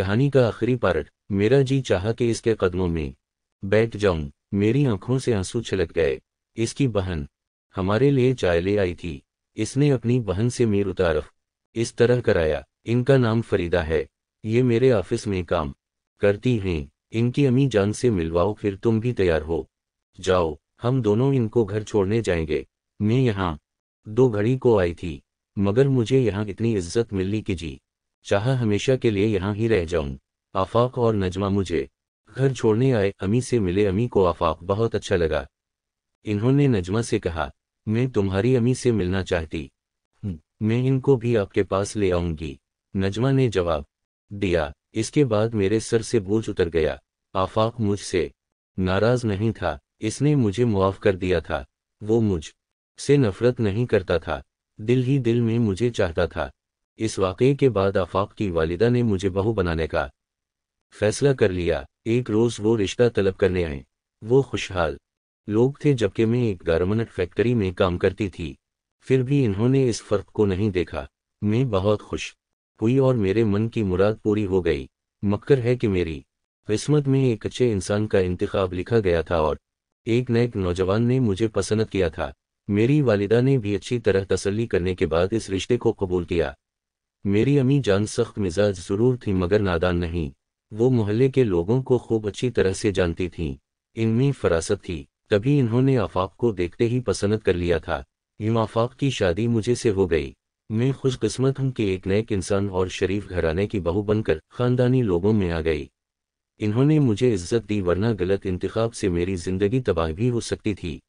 कहानी का आखिरी पार्ट मेरा जी चाह के इसके कदमों में बैठ जाऊं मेरी आंखों से आंसू छलक गए इसकी बहन हमारे लिए चाय ले आई थी इसने अपनी बहन से मेर उतारफ इस तरह कराया इनका नाम फरीदा है ये मेरे ऑफिस में काम करती हैं इनकी अमी जान से मिलवाओ फिर तुम भी तैयार हो जाओ हम दोनों इनको घर छोड़ने जाएंगे मैं यहाँ दो घड़ी को आई थी मगर मुझे यहाँ इतनी इज्जत मिलनी कि जी चाह हमेशा के लिए यहाँ ही रह जाऊं आफाक और नजमा मुझे घर छोड़ने आए अमी से मिले अमी को आफाक बहुत अच्छा लगा इन्होंने नजमा से कहा मैं तुम्हारी अमी से मिलना चाहती मैं इनको भी आपके पास ले आऊंगी नजमा ने जवाब दिया इसके बाद मेरे सर से बोझ उतर गया आफाक मुझसे नाराज नहीं था इसने मुझे मुआफ कर दिया था वो मुझ से नफरत नहीं करता था दिल ही दिल में मुझे चाहता था इस वाक़े के बाद आफाक की वालिदा ने मुझे बहू बनाने का फैसला कर लिया एक रोज़ वो रिश्ता तलब करने आए वो खुशहाल लोग थे जबकि मैं एक गारमेंट फैक्ट्री में काम करती थी फिर भी इन्होंने इस फ़र्क को नहीं देखा मैं बहुत खुश हुई और मेरे मन की मुराद पूरी हो गई मक्कर है कि मेरी किस्मत में एक अच्छे इंसान का इंतखब लिखा गया था और एक नए नौजवान ने मुझे पसंद किया था मेरी वालिदा ने भी अच्छी तरह तसल्ली करने के बाद इस रिश्ते को कबूल किया मेरी अम्मी जान सख्त मिजाज जरूर थी मगर नादान नहीं वो मोहल्ले के लोगों को खूब अच्छी तरह से जानती थी इनमें फरासत थी तभी इन्होंने आफाक को देखते ही पसंद कर लिया था यूं आफाक की शादी मुझे से हो गई मैं खुशकिस्मत हूं कि एक नए इंसान और शरीफ घराने की बहू बनकर खानदानी लोगों में आ गई इन्होंने मुझे इज्जत दी वरना गलत इंतखाब से मेरी जिंदगी तबाह भी हो सकती थी